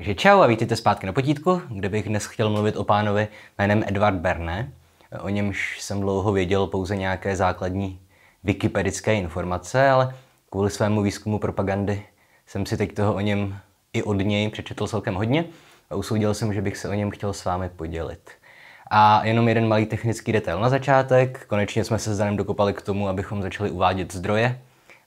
Takže čau a vítejte zpátky na potítku, kde bych dnes chtěl mluvit o pánovi jménem Edward Berne. O němž jsem dlouho věděl pouze nějaké základní wikipedické informace, ale kvůli svému výzkumu propagandy jsem si teď toho o něm i od něj přečetl celkem hodně a usoudil jsem, že bych se o něm chtěl s vámi podělit. A jenom jeden malý technický detail na začátek. Konečně jsme se s Danem dokopali k tomu, abychom začali uvádět zdroje,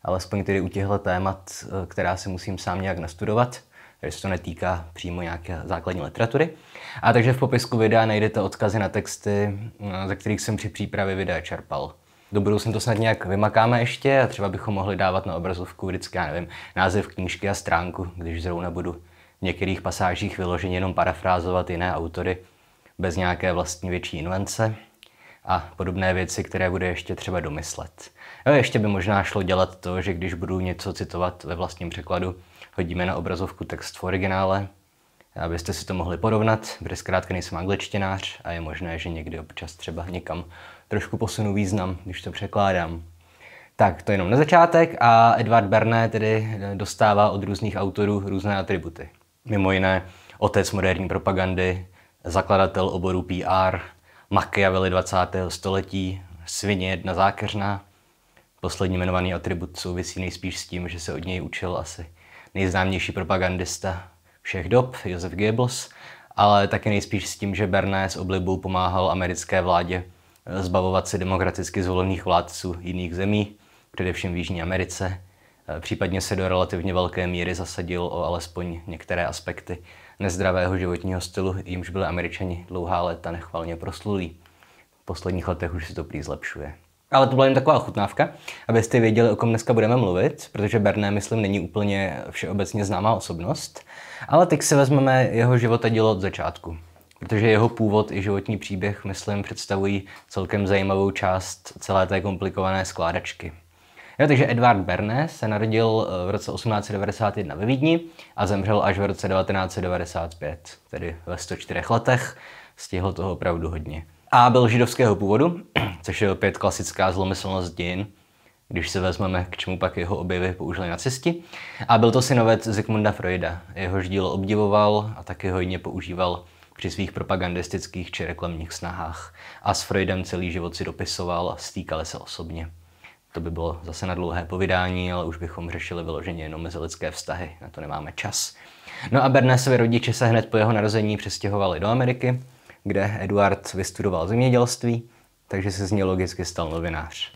alespoň tedy u těchto témat, eh, která si musím sám nějak nastudovat – takže se to netýká přímo nějaké základní literatury. A takže v popisku videa najdete odkazy na texty, eh, ze kterých jsem při přípravě videa čerpal. Do budoucna to snad nějak vymakáme ještě a třeba bychom mohli dávat na obrazovku vždycky, já nevím, název knížky a stránku, když zrovna budu v některých pasážích vyloženě jenom parafrázovat jiné autory bez nějaké vlastní větší invence a podobné věci, které bude ještě třeba domyslet. Jo, ještě by možná šlo dělat to, že když budu něco citovat ve vlastním překladu, hodíme na obrazovku text v originále, abyste si to mohli porovnat, protože zkrátka nejsem angličtinář a je možné, že někdy občas třeba někam trošku posunu význam, když to překládám. Tak, to jenom na začátek a Edward Berné tedy dostává od různých autorů různé atributy. Mimo jiné otec moderní propagandy, zakladatel oboru PR, Machiavelli 20. století, svině jedna zákeřná. Poslední jmenovaný atribut souvisí nejspíš s tím, že se od něj učil asi nejznámější propagandista všech dob, Josef Goebbels, ale taky nejspíš s tím, že Bernays oblibou pomáhal americké vládě eh, zbavovat se demokraticky zvolených vládců jiných zemí, především v Jižní Americe. Eh, případně se do relativně velké míry zasadil o alespoň některé aspekty nezdravého životního stylu, jimž byli američani dlouhá léta nechvalně proslulí. V posledních letech už se to prý zlepšuje. Ale to byla jen taková chutnávka, abyste věděli, o kom dneska budeme mluvit, protože Berné, myslím, není úplně všeobecně známá osobnost. Ale teď si vezmeme jeho život a dílo od začátku, protože jeho původ i životní příběh, myslím, představují celkem zajímavou část celé té komplikované skládačky. Jo, takže Edvard Berné se narodil eh, v roce 1891 ve Vídni a zemřel až v roce 1995, tedy ve 104 letech. Stihl toho opravdu hodně. A byl židovského původu, což je opět klasická zlomyslnost dějin, když se vezmeme, k čemu pak jeho objevy použili nacisti. A byl to synovec Zygmunda Freuda. Jehož dílo obdivoval a taky hojně používal při svých propagandistických či reklamních snahách. A s Freudem celý život si dopisoval a stýkali se osobně. To by bylo zase na dlouhé povídání, ale už bychom řešili vyloženě jenom mezilidské vztahy, na to nemáme čas. No a Bernesovi rodiče se hned po jeho narození přestěhovali do Ameriky, kde Eduard vystudoval zemědělství, takže se z něj logicky stal novinář.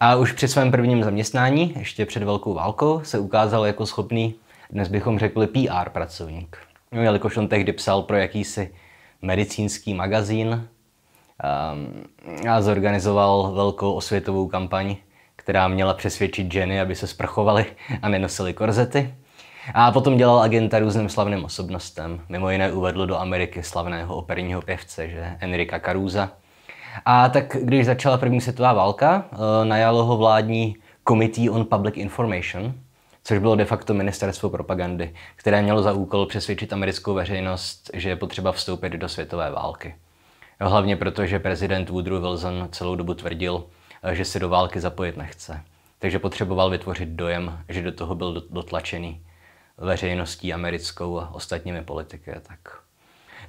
A už při svém prvním zaměstnání, ještě před velkou válkou, se ukázal jako schopný, dnes bychom řekli PR pracovník. No, jelikož on tehdy psal pro jakýsi medicínský magazín ehm, a zorganizoval velkou osvětovou kampaň, která měla přesvědčit ženy, aby se sprchovaly a nenosily korzety. A potom dělal agenta různým slavným osobnostem. Mimo jiné uvedl do Ameriky slavného operního pěvce, že Enrika Caruza. A tak když začala první světová válka, eh, najalo ho vládní Committee on Public Information, což bylo de facto ministerstvo propagandy, které mělo za úkol přesvědčit americkou veřejnost, že je potřeba vstoupit do světové války. Hlavně proto, že prezident Woodrow Wilson celou dobu tvrdil, eh, že se do války zapojit nechce. Takže potřeboval vytvořit dojem, že do toho byl dotlačený veřejností americkou a ostatními politiky. Tak.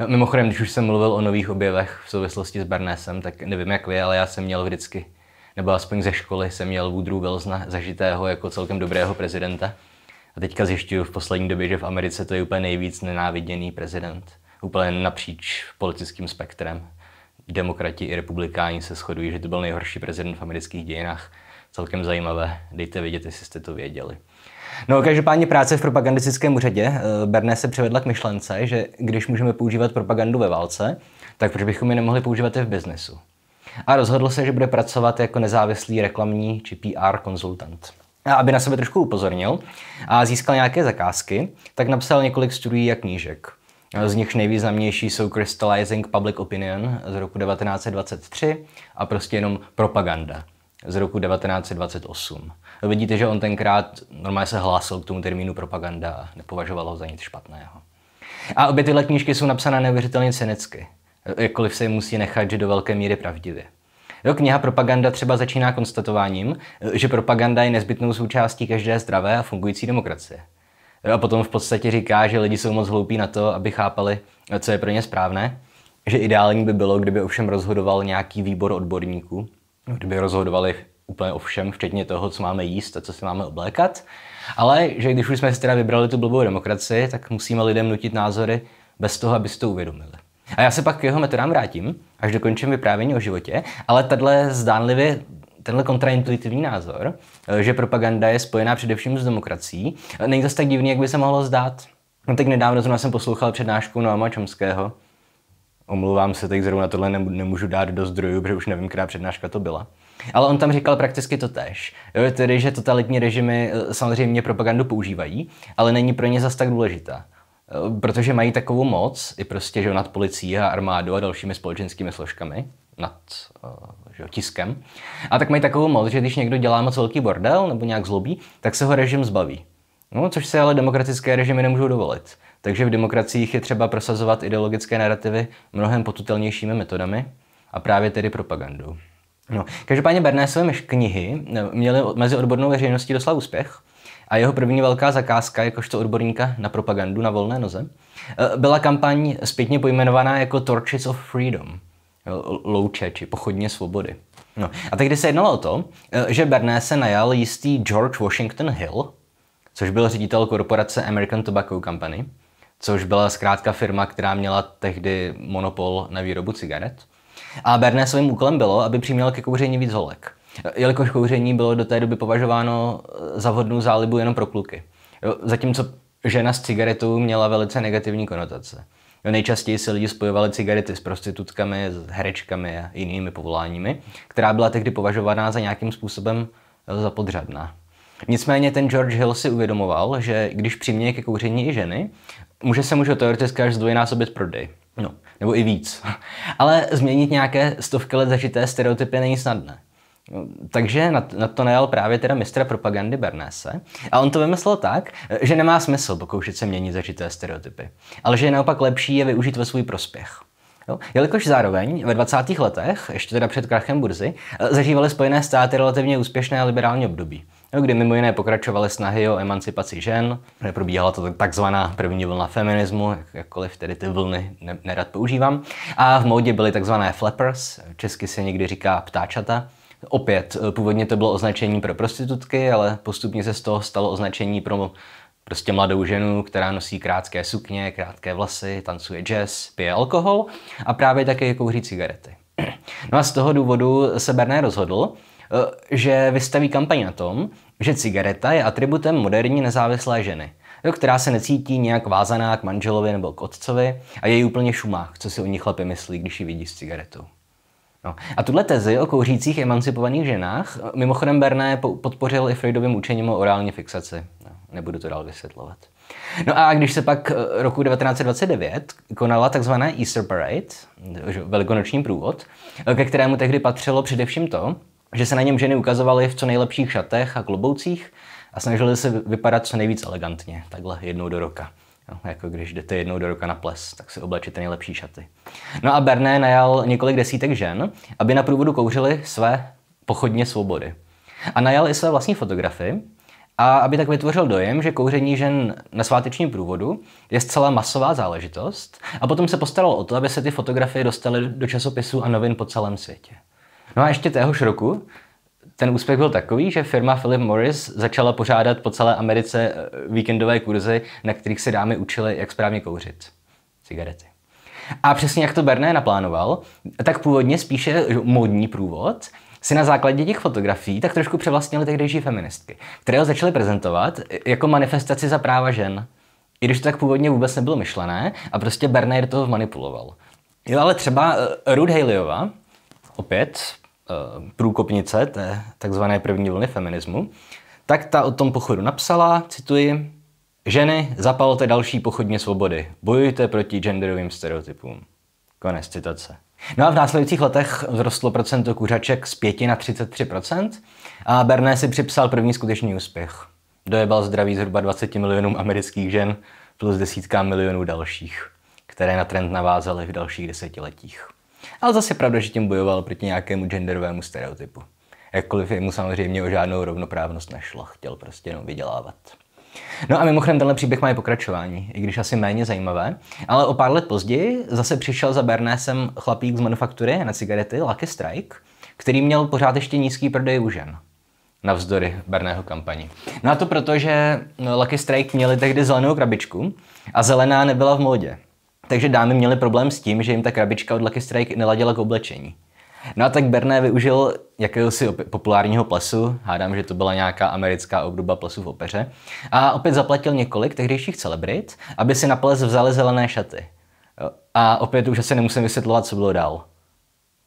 Mimochodem, když už jsem mluvil o nových objevech v souvislosti s Bernésem, tak nevím jak vy, ale já jsem měl vždycky, nebo aspoň ze školy jsem měl Woodrow Wilsona zažitého jako celkem dobrého prezidenta. A teďka zjišťuju v poslední době, že v Americe to je úplně nejvíc nenáviděný prezident. Úplně napříč politickým spektrem. Demokrati i republikáni se shodují, že to byl nejhorší prezident v amerických dějinách. Celkem zajímavé, dejte vědět, jestli jste to věděli. No, každopádně práce v propagandistickém úřadě eh, Berné se přivedla k myšlence, že když můžeme používat propagandu ve válce, tak proč bychom ji nemohli používat i v biznesu? A rozhodl se, že bude pracovat jako nezávislý reklamní či PR konzultant. A aby na sebe trošku upozornil a získal nějaké zakázky, tak napsal několik studií a knížek. Z nichž nejvýznamnější jsou Crystallizing Public Opinion z roku 1923 a prostě jenom Propaganda z roku 1928. Vidíte, že on tenkrát normálně se hlásil k tomu termínu propaganda a nepovažoval ho za nic špatného. A obě tyhle knížky jsou napsané neuvěřitelně cynicky, jakkoliv se je musí nechat, že do velké míry pravdivě. Jo, kniha Propaganda třeba začíná konstatováním, že propaganda je nezbytnou součástí každé zdravé a fungující demokracie. Jo, a potom v podstatě říká, že lidi jsou moc hloupí na to, aby chápali, co je pro ně správné, že ideální by bylo, kdyby ovšem rozhodoval nějaký výbor odborníků, kdyby rozhodovali úplně o všem, včetně toho, co máme jíst a co si máme oblékat. Ale že když už jsme si teda vybrali tu blbou demokracii, tak musíme lidem nutit názory bez toho, aby si to uvědomili. A já se pak k jeho metodám vrátím, až dokončím vyprávění o životě, ale tato zdánlivě tenhle kontraintuitivní názor, že propaganda je spojená především s demokracií, není zase tak divný, jak by se mohlo zdát. No, teď nedávno jsem poslouchal přednášku Noama Čomského, Omlouvám se, teď zrovna tohle nemůžu dát do zdrojů, protože už nevím, která přednáška to byla. Ale on tam říkal prakticky to tež. Jo, tedy, že totalitní režimy eh, samozřejmě propagandu používají, ale není pro ně zas tak důležitá. Eh, protože mají takovou moc, i prostě, že nad policií a armádou a dalšími společenskými složkami, nad eh, že, tiskem. A tak mají takovou moc, že když někdo dělá moc velký bordel nebo nějak zlobí, tak se ho režim zbaví. No, což se ale demokratické režimy nemůžou dovolit. Takže v demokraciích je třeba prosazovat ideologické narrativy mnohem potutelnějšími metodami a právě tedy propagandou. No, každopádně Bernésové knihy měly mezi odbornou veřejností doslova úspěch a jeho první velká zakázka jakožto odborníka na propagandu na volné noze eh, byla kampaň zpětně pojmenovaná jako Torches of Freedom, eh, louče či pochodně svobody. No, a tehdy se jednalo o to, eh, že Berné se najal jistý George Washington Hill, což byl ředitel korporace American Tobacco Company, což byla zkrátka firma, která měla tehdy monopol na výrobu cigaret. A Berné svým úkolem bylo, aby přiměl ke kouření víc holek. Jelikož kouření bylo do té doby považováno za vhodnou zálibu jenom pro kluky. Zatímco žena s cigaretou měla velice negativní konotace. Nejčastěji si lidi spojovali cigarety s prostitutkami, s herečkami a jinými povoláními, která byla tehdy považovaná za nějakým způsobem za podřadná. Nicméně ten George Hill si uvědomoval, že když přiměje ke kouření i ženy, Může se může teoreticky až zdvojnásobit prodej. No, nebo i víc. Ale změnit nějaké stovky let zažité stereotypy není snadné. No, takže na to najal právě teda mistra propagandy Bernese a on to vymyslel tak, že nemá smysl pokoušet se měnit zažité stereotypy, ale že je naopak lepší je využít ve svůj prospěch. Jo? Jelikož zároveň ve 20. letech, ještě teda před krachem burzy, zažívaly Spojené státy relativně úspěšné liberální období. No, kdy mimo jiné pokračovaly snahy o emancipaci žen, kde probíhala to takzvaná první vlna feminismu, jakkoliv tedy ty vlny nerad používám. A v módě byly takzvané flappers, česky se někdy říká ptáčata. Opět, eh, původně to bylo označení pro prostitutky, ale postupně se z toho stalo označení pro prostě mladou ženu, která nosí krátké sukně, krátké vlasy, tancuje jazz, pije alkohol a právě také kouří cigarety. No a z toho důvodu se Berné rozhodl, Eh, že vystaví kampaň na tom, že cigareta je atributem moderní nezávislé ženy, eh, která se necítí nějak vázaná k manželovi nebo k otcovi a je jí úplně šumá, co si o ní chlapy myslí, když ji vidí s cigaretou. No. A tuhle tezi o kouřících emancipovaných ženách eh, mimochodem Berné podpořil i Freudovým učením o orální fixaci. No, nebudu to dál vysvětlovat. No a když se pak roku 1929 konala tzv. Easter Parade, velikonoční průvod, ke kterému tehdy patřilo především to, že se na něm ženy ukazovaly v co nejlepších šatech a kloboucích a snažily se vypadat co nejvíc elegantně, takhle jednou do roka. No, jako když jdete jednou do roka na ples, tak si oblečete nejlepší šaty. No a Berné najal několik desítek žen, aby na průvodu kouřili své pochodně svobody. A najal i své vlastní fotografy a aby tak vytvořil dojem, že kouření žen na svátečním průvodu je zcela masová záležitost a potom se postaral o to, aby se ty fotografie dostaly do časopisů a novin po celém světě. No a ještě téhož roku ten úspěch byl takový, že firma Philip Morris začala pořádat po celé Americe eh, víkendové kurzy, na kterých se dámy učily, jak správně kouřit cigarety. A přesně jak to Berné naplánoval, tak původně spíše modní průvod si na základě těch fotografií tak trošku převlastnili tehdejší feministky, které ho začaly prezentovat eh, jako manifestaci za práva žen. I když to tak původně vůbec nebylo myšlené a prostě Berné to manipuloval. Jo, ale třeba eh, Ruth Haleyová, opět eh, průkopnice té takzvané první vlny feminismu, tak ta o tom pochodu napsala, cituji, Ženy, zapalte další pochodně svobody. Bojujte proti genderovým stereotypům. Konec citace. No a v následujících letech vzrostlo procento kuřaček z 5 na 33% a Berné si připsal první skutečný úspěch. Dojebal zdraví zhruba 20 milionům amerických žen plus desítkám milionů dalších, které na trend navázaly v dalších desetiletích. Ale zase pravda, že tím bojoval proti nějakému genderovému stereotypu. Jakkoliv mu samozřejmě o žádnou rovnoprávnost nešlo, chtěl prostě jenom vydělávat. No a mimochodem tenhle příběh má i pokračování, i když asi méně zajímavé, ale o pár let později zase přišel za Bernésem chlapík z manufaktury na cigarety Lucky Strike, který měl pořád ještě nízký prodej u žen. Navzdory Berného kampani. No a to proto, že Lucky Strike měli tehdy zelenou krabičku a zelená nebyla v módě takže dámy měly problém s tím, že jim ta krabička od Lucky Strike neladila k oblečení. No a tak Berné využil jakéhosi populárního plesu, hádám, že to byla nějaká americká obdoba plesu v opeře, a opět zaplatil několik tehdejších celebrit, aby si na ples vzali zelené šaty. A opět už asi nemusím vysvětlovat, co bylo dál.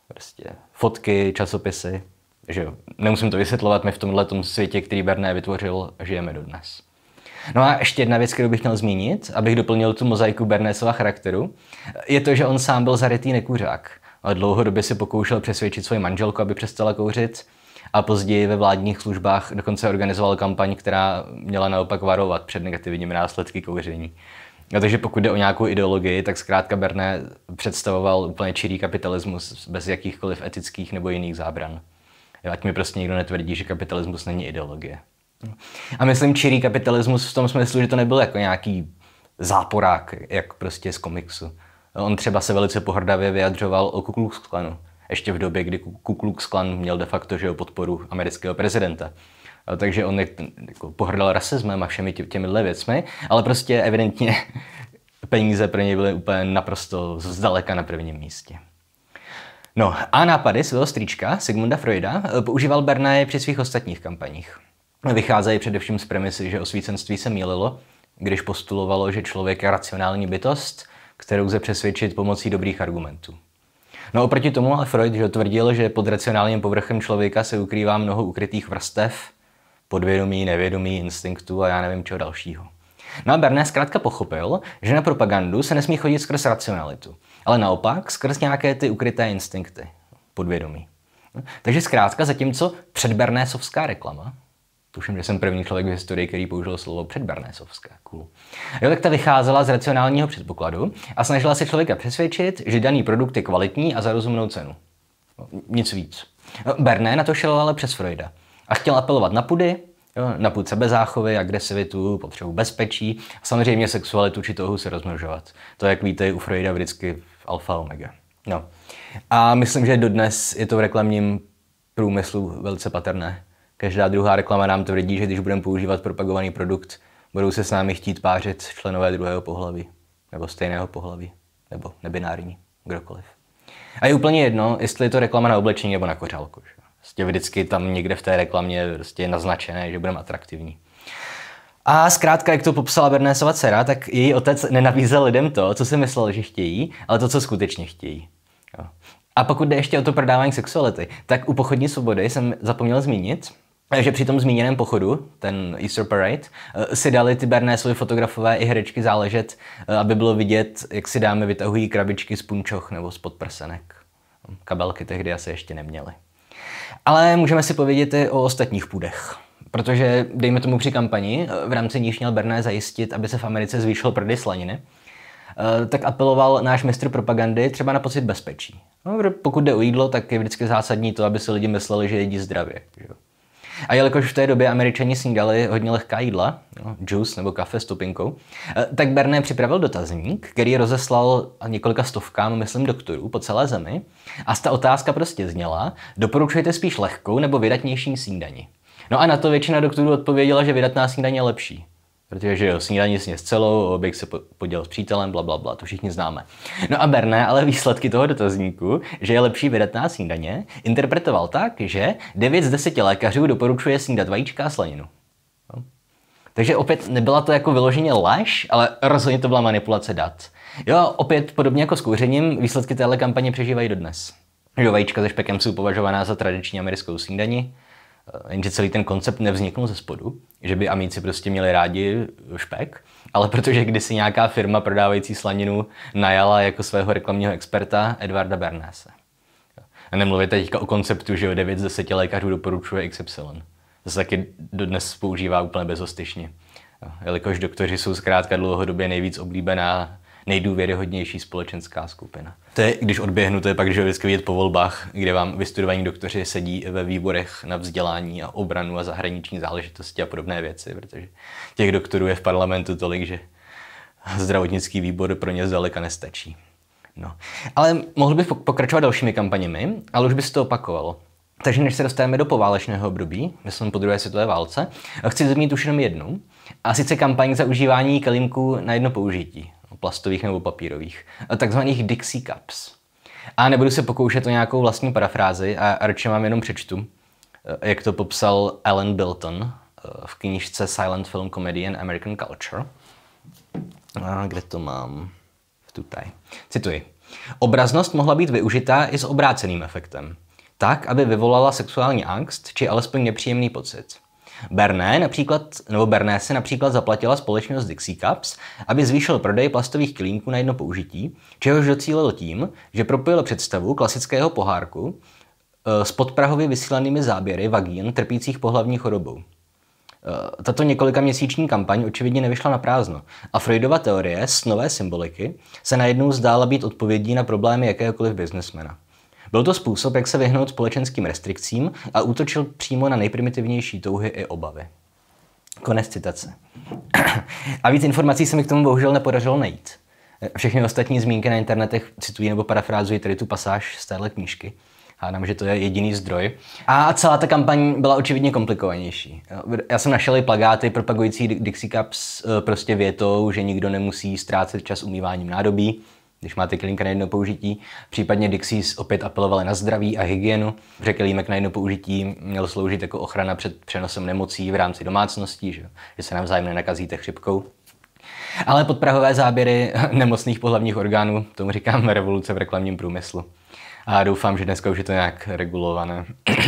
Prostě fotky, časopisy, že jo. Nemusím to vysvětlovat, my v tomhle světě, který Berné vytvořil, žijeme dodnes. No a ještě jedna věc, kterou bych chtěl zmínit, abych doplnil tu mozaiku Bernesova charakteru, je to, že on sám byl zarytý nekuřák. Dlouhodobě se pokoušel přesvědčit svoji manželku, aby přestala kouřit a později ve vládních službách dokonce organizoval kampaň, která měla naopak varovat před negativními následky kouření. No, takže pokud jde o nějakou ideologii, tak zkrátka Berné představoval úplně čirý kapitalismus bez jakýchkoliv etických nebo jiných zábran. Ať mi prostě někdo netvrdí, že kapitalismus není ideologie. A myslím čirý kapitalismus v tom smyslu, že to nebyl jako nějaký záporák, jak prostě z komiksu. On třeba se velice pohrdavě vyjadřoval o Ku Klux Klanu. Ještě v době, kdy Ku Klux Klan měl de facto že podporu amerického prezidenta. Takže on jako pohrdal rasismem a všemi tě, těmihle věcmi, ale prostě evidentně peníze pro něj byly úplně naprosto zdaleka na prvním místě. No a nápady svého strýčka Sigmunda Freuda e, používal Bernaye při svých ostatních kampaních vycházejí především z premisy, že osvícenství se mýlilo, když postulovalo, že člověk je racionální bytost, kterou lze přesvědčit pomocí dobrých argumentů. No oproti tomu ale Freud že tvrdil, že pod racionálním povrchem člověka se ukrývá mnoho ukrytých vrstev, podvědomí, nevědomí, instinktů a já nevím čeho dalšího. No a Berné zkrátka pochopil, že na propagandu se nesmí chodit skrz racionalitu, ale naopak skrz nějaké ty ukryté instinkty, podvědomí. Takže zkrátka, zatímco předbernésovská reklama Tuším, že jsem první člověk v historii, který použil slovo předbernesovské. Cool. Jo, tak ta vycházela z racionálního předpokladu a snažila se člověka přesvědčit, že daný produkt je kvalitní a za rozumnou cenu. No, nic víc. No, Berné na to šel ale přes Freuda a chtěl apelovat na pudy, jo, na pud sebezáchovy, agresivitu, potřebu bezpečí a samozřejmě sexualitu či touhu se rozmnožovat. To, jak víte, u Freuda vždycky alfa omega. No. A myslím, že dodnes je to v reklamním průmyslu velice patrné. Každá druhá reklama nám tvrdí, že když budeme používat propagovaný produkt, budou se s námi chtít pářit členové druhého pohlaví, nebo stejného pohlaví, nebo nebinární, kdokoliv. A je úplně jedno, jestli je to reklama na oblečení nebo na kořálku. Vlastně vždycky tam někde v té reklamě je prostě je naznačené, že budeme atraktivní. A zkrátka, jak to popsala Bernésova dcera, tak její otec nenabízel lidem to, co si myslel, že chtějí, ale to, co skutečně chtějí. Jo. A pokud jde ještě o to prodávání sexuality, tak u pochodní svobody jsem zapomněl zmínit, že při tom zmíněném pochodu, ten Easter Parade, eh, si dali ty svoje fotografové i herečky záležet, eh, aby bylo vidět, jak si dámy vytahují krabičky z punčoch nebo z podprsenek. Kabelky tehdy asi ještě neměly. Ale můžeme si povědět i o ostatních půdech. Protože, dejme tomu při kampani, eh, v rámci níž měl Berné zajistit, aby se v Americe zvýšil prdy slaniny, tak apeloval náš mistr propagandy třeba na pocit bezpečí. No, pokud jde o jídlo, tak je vždycky zásadní to, aby si lidi mysleli, že jedí zdravě. Že? A jelikož v té době američani snídali hodně lehká jídla, no, juice nebo kafe s topinkou, eh, tak Berné připravil dotazník, který rozeslal několika stovkám, myslím, doktorů po celé zemi. A ta otázka prostě zněla, doporučujete spíš lehkou nebo vydatnější snídani? No a na to většina doktorů odpověděla, že vydatná snídaně je lepší. Protože že jo, snídaní sně s celou, oběk se podělil s přítelem, bla, bla, bla, to všichni známe. No a Berné ale výsledky toho dotazníku, že je lepší vydatná snídaně, interpretoval tak, že 9 z 10 lékařů doporučuje snídat vajíčka a slaninu. No. Takže opět nebyla to jako vyloženě lež, ale rozhodně to byla manipulace dat. Jo, opět podobně jako s kouřením, výsledky téhle kampaně přežívají dodnes. Jo, vajíčka se špekem jsou považovaná za tradiční americkou snídaní. Eh, jenže celý ten koncept nevzniknul ze spodu, že by amíci prostě měli rádi špek, ale protože kdysi nějaká firma prodávající slaninu najala jako svého reklamního experta Edvarda Bernese. A nemluvíte teďka o konceptu, že o 9 z 10 lékařů doporučuje XY. To se taky dodnes používá úplně bezostyšně. Jelikož doktoři jsou zkrátka dlouhodobě nejvíc oblíbená, nejdůvěryhodnější společenská skupina. To je, když odběhnu, to je pak, že je vždycky vidět po volbách, kde vám vystudovaní doktoři sedí ve výborech na vzdělání a obranu a zahraniční záležitosti a podobné věci, protože těch doktorů je v parlamentu tolik, že zdravotnický výbor pro ně zdaleka nestačí. No. Ale mohl bych pokračovat dalšími kampaněmi, ale už by se to opakovalo. Takže než se dostaneme do poválečného období, myslím po druhé světové válce, chci zmínit už jenom jednu, a sice kampaň za užívání kelímku na jedno použití plastových nebo papírových, eh, takzvaných Dixie Cups. A nebudu se pokoušet o nějakou vlastní parafrázi a radši vám jenom přečtu, eh, jak to popsal Alan Bilton eh, v knížce Silent Film Comedy and American Culture. A kde to mám? Tutaj. Cituji. Obraznost mohla být využitá i s obráceným efektem. Tak, aby vyvolala sexuální angst, či alespoň nepříjemný pocit. Berné například, nebo Berné se například zaplatila společnost Dixie Cups, aby zvýšil prodej plastových kilínků na jedno použití, čehož docílil tím, že propojil představu klasického pohárku eh, s podprahově vysílanými záběry vagín trpících pohlavní chorobou. Eh, tato několika měsíční kampaň očividně nevyšla na prázdno a Freudova teorie s nové symboliky se najednou zdála být odpovědí na problémy jakéhokoliv biznesmena. Byl to způsob, jak se vyhnout společenským restrikcím a útočil přímo na nejprimitivnější touhy i obavy. Konec citace. A víc informací se mi k tomu bohužel nepodařilo najít. Všechny ostatní zmínky na internetech citují nebo parafrázují tady tu pasáž z téhle knížky. Hádám, že to je jediný zdroj. A celá ta kampaň byla očividně komplikovanější. Já jsem našel i plagáty propagující Dixie Cups eh, prostě větou, že nikdo nemusí ztrácet čas umýváním nádobí, když máte kelímek na jedno použití. Případně Dixies opět apelovali na zdraví a hygienu, že kelímek na jedno použití měl sloužit jako ochrana před přenosem nemocí v rámci domácností, že, že se navzájem nenakazíte chřipkou. Ale podprahové záběry nemocných pohlavních orgánů, tomu říkám revoluce v reklamním průmyslu. A doufám, že dneska už je to nějak regulované.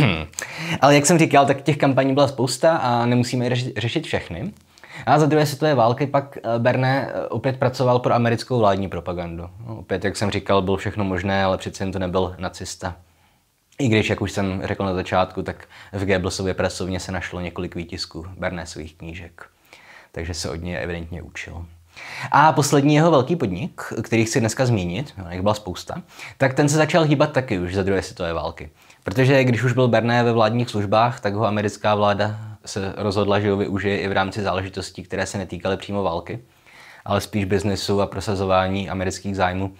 Ale jak jsem říkal, tak těch kampaní byla spousta a nemusíme je řešit všechny. A za druhé světové války pak eh, Berne eh, opět pracoval pro americkou vládní propagandu. No, opět, jak jsem říkal, bylo všechno možné, ale přece jen to nebyl nacista. I když, jak už jsem řekl na začátku, tak v Goebbelsově pracovně se našlo několik výtisků svých knížek. Takže se od něj evidentně učil. A poslední jeho velký podnik, který chci dneska zmínit, no, jak byla spousta, tak ten se začal hýbat taky už za druhé světové války. Protože když už byl Berné ve vládních službách, tak ho americká vláda se rozhodla, že ho využije i v rámci záležitostí, které se netýkaly přímo války, ale spíš biznesu a prosazování amerických zájmů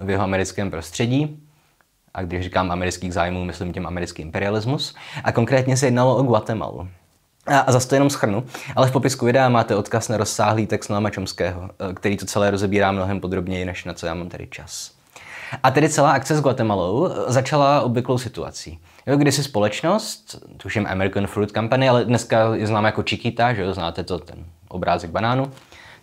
eh, v jeho americkém prostředí. A když říkám amerických zájmů, myslím tím americký imperialismus. A konkrétně se jednalo o Guatemalu. A, zase to jenom schrnu, ale v popisku videa máte odkaz na rozsáhlý text Noama Čomského, eh, který to celé rozebírá mnohem podrobněji, než na co já mám tady čas. A tedy celá akce s Guatemalou eh, začala obvyklou situací. Jo, kdysi společnost, tuším American Fruit Company, ale dneska je známe jako Chiquita, že jo, znáte to, ten obrázek banánu,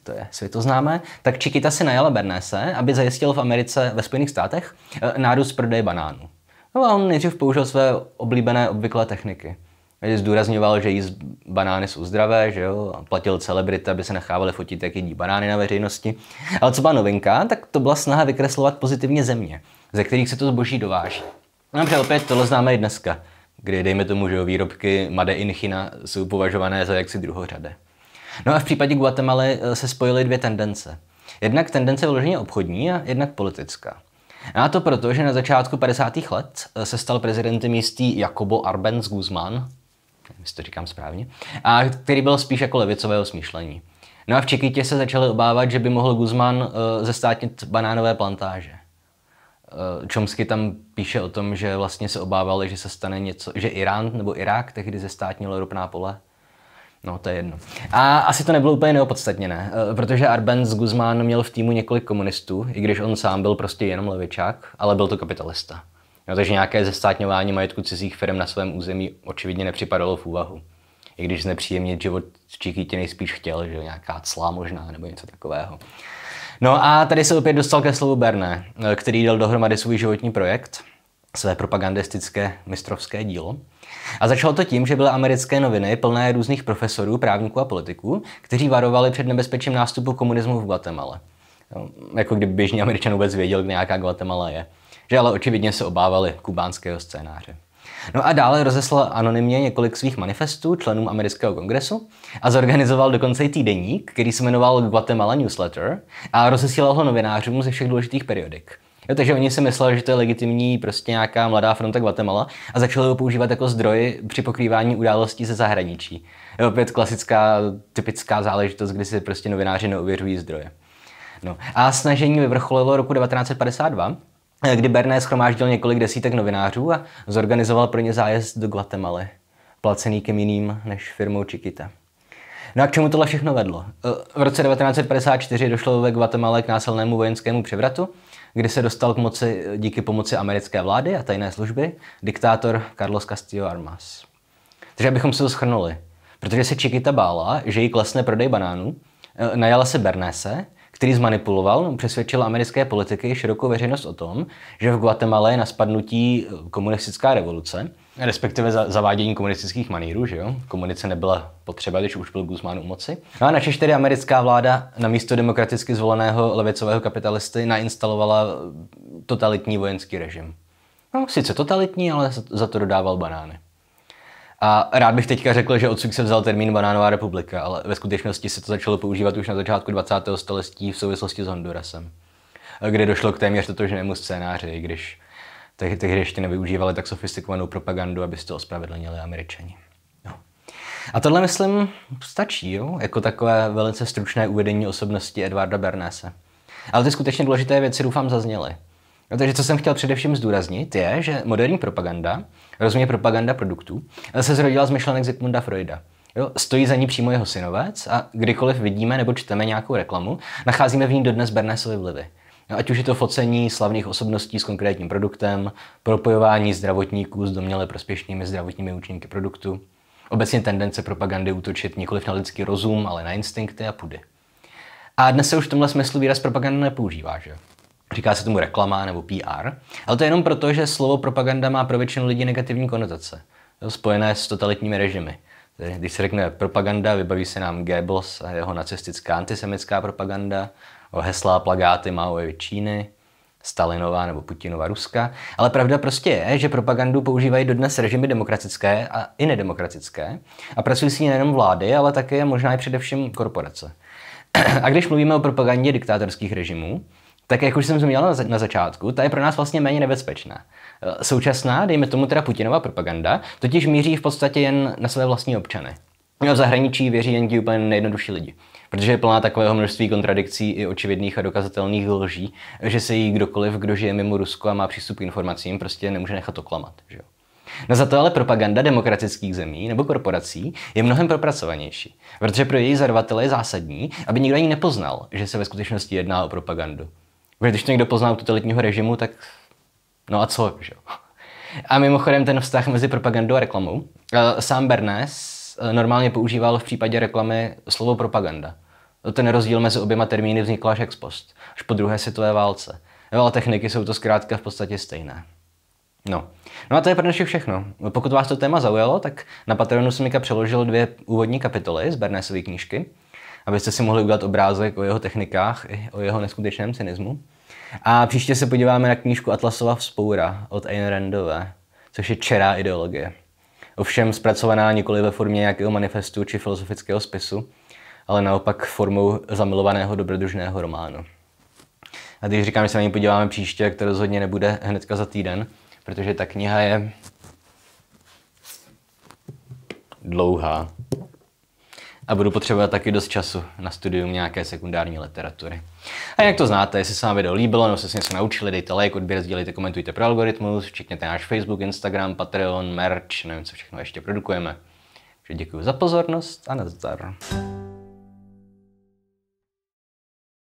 to je světoznámé, tak Chiquita si najala Bernese, aby zajistil v Americe, ve Spojených státech, eh, nárůst prodeje banánů. No a on nejdřív použil své oblíbené obvyklé techniky. Eh, zdůrazňoval, že jíst banány jsou zdravé, že jo, a platil celebrity, aby se nechávali fotit, jak jedí banány na veřejnosti. Ale co byla novinka, tak to byla snaha vykreslovat pozitivně země, ze kterých se to zboží dováží. No dobře, opět tohle známe i dneska, kdy dejme tomu, že výrobky Made in China jsou považované za jaksi druhořadé. No a v případě Guatemaly eh, se spojily dvě tendence. Jednak tendence vyloženě obchodní a jednak politická. A to proto, že na začátku 50. let eh, se stal prezidentem jistý Jakobo Arbenz Guzman, jestli to říkám správně, a který byl spíš jako levicového smýšlení. No a v Čekytě se začali obávat, že by mohl Guzman eh, zestátnit banánové plantáže. Čomsky eh, tam píše o tom, že vlastně se obávali, že se stane něco, že Irán nebo Irák tehdy zestátnilo ropná pole. No, to je jedno. A asi to nebylo úplně neopodstatněné, eh, protože Arbenz Guzmán měl v týmu několik komunistů, i když on sám byl prostě jenom levičák, ale byl to kapitalista. No, takže nějaké zestátňování majetku cizích firm na svém území očividně nepřipadalo v úvahu. I když znepříjemnit život Čikýti nejspíš chtěl, že nějaká clá možná, nebo něco takového. No a tady se opět dostal ke slovu Berné, který dal dohromady svůj životní projekt, své propagandistické mistrovské dílo. A začalo to tím, že byly americké noviny plné různých profesorů, právníků a politiků, kteří varovali před nebezpečím nástupu komunismu v Guatemala. No, jako kdyby běžný američan vůbec věděl, kde nějaká Guatemala je. Že ale očividně se obávali kubánského scénáře. No a dále rozeslal anonymně několik svých manifestů členům amerického kongresu a zorganizoval dokonce i týdeník, který se jmenoval Guatemala Newsletter a rozesílal ho novinářům ze všech důležitých periodik. Jo, takže oni si mysleli, že to je legitimní prostě nějaká mladá fronta Guatemala a začali ho používat jako zdroj při pokrývání událostí ze zahraničí. Je opět klasická, typická záležitost, kdy si prostě novináři neuvěřují zdroje. No. A snažení vyvrcholilo roku 1952, Eh, kdy Berné schromáždil několik desítek novinářů a zorganizoval pro ně zájezd do Guatemaly, placený kým jiným než firmou Chiquita. No a k čemu tohle všechno vedlo? Eh, v roce 1954 došlo ve Guatemala k násilnému vojenskému převratu, kdy se dostal k moci eh, díky pomoci americké vlády a tajné služby diktátor Carlos Castillo Armas. Takže abychom se to schrnuli. Protože se Chiquita bála, že jí klesne prodej banánů, najala se Bernese, který zmanipuloval, no, přesvědčil americké politiky i širokou veřejnost o tom, že v Guatemala je na spadnutí eh, komunistická revoluce, respektive za, zavádění komunistických manírů, že jo? Komunice nebyla potřeba, když už byl Guzmán u moci. No a načež tedy americká vláda na místo demokraticky zvoleného levicového kapitalisty nainstalovala eh, totalitní vojenský režim. No, sice totalitní, ale za to dodával banány. A rád bych teďka řekl, že odsud jsem vzal termín Banánová republika, ale ve skutečnosti se to začalo používat už na začátku 20. století v souvislosti s Hondurasem, kde došlo k téměř totožnému scénáři, když tehdy, ještě nevyužívali tak sofistikovanou propagandu, aby to ospravedlnili američani. No. A tohle, myslím, stačí, jo? jako takové velice stručné uvedení osobnosti Edvarda Bernese. Ale ty skutečně důležité věci, doufám, zazněly. No, takže co jsem chtěl především zdůraznit, je, že moderní propaganda, rozumě propaganda produktů, se zrodila z myšlenek Zygmunda Freuda. Jo, stojí za ní přímo jeho synovec a kdykoliv vidíme nebo čteme nějakou reklamu, nacházíme v ní dodnes Bernésovy vlivy. No, ať už je to focení slavných osobností s konkrétním produktem, propojování zdravotníků s domněle prospěšnými zdravotními účinky produktu, obecně tendence propagandy útočit nikoliv na lidský rozum, ale na instinkty a pudy. A dnes se už v tomhle smyslu výraz propaganda nepoužívá, že? Říká se tomu reklama nebo PR. Ale to je jenom proto, že slovo propaganda má pro většinu lidí negativní konotace, jo, spojené s totalitními režimy. Tedy, když se řekne propaganda, vybaví se nám Goebbels a jeho nacistická antisemická propaganda, o heslá plagáty Maoje Číny, Stalinová nebo Putinova Ruska. Ale pravda prostě je, že propagandu používají dodnes režimy demokratické a i nedemokratické. A pracují s ní nejenom vlády, ale také možná i především korporace. a když mluvíme o propagandě diktátorských režimů, tak jak už jsem zmínil na, začátku, ta je pro nás vlastně méně nebezpečná. Eh, současná, dejme tomu teda Putinova propaganda, totiž míří v podstatě jen na své vlastní občany. No a v zahraničí věří jen ti úplně nejjednodušší lidi. Protože je plná takového množství kontradikcí i očividných a dokazatelných lží, že se jí kdokoliv, kdo žije mimo Rusko a má přístup k informacím, prostě nemůže nechat oklamat. Že No za to ale propaganda demokratických zemí nebo korporací je mnohem propracovanější, protože pro její zarvatele je zásadní, aby nikdo ani nepoznal, že se ve skutečnosti jedná o propagandu. Když to někdo pozná u totalitního režimu, tak no a co, že A mimochodem ten vztah mezi propagandou a reklamou. Eh, sám Bernes eh, normálně používal v případě reklamy slovo propaganda. Ten rozdíl mezi oběma termíny vznikl až ex post, až po druhé světové válce. Jo, ale techniky jsou to zkrátka v podstatě stejné. No. no a to je pro dnešek všechno. Pokud vás to téma zaujalo, tak na Patreonu jsem Mika přeložil dvě úvodní kapitoly z Bernesové knížky abyste si mohli udělat obrázek o jeho technikách i o jeho neskutečném cynismu. A příště se podíváme na knížku Atlasova vzpoura od Ayn Randové, což je čerá ideologie. Ovšem zpracovaná nikoli ve formě nějakého manifestu či filozofického spisu, ale naopak formou zamilovaného dobrodružného románu. A když říkám, že se na ní podíváme příště, tak to rozhodně nebude hnedka za týden, protože ta kniha je dlouhá a budu potřebovat taky dost času na studium nějaké sekundární literatury. A jak to znáte, jestli se vám video líbilo nebo jste si něco naučili, dejte like, odběr, sdílejte, komentujte pro algoritmus, včetněte náš Facebook, Instagram, Patreon, merch, nevím, co všechno ještě produkujeme. Takže děkuji za pozornost a nazdar.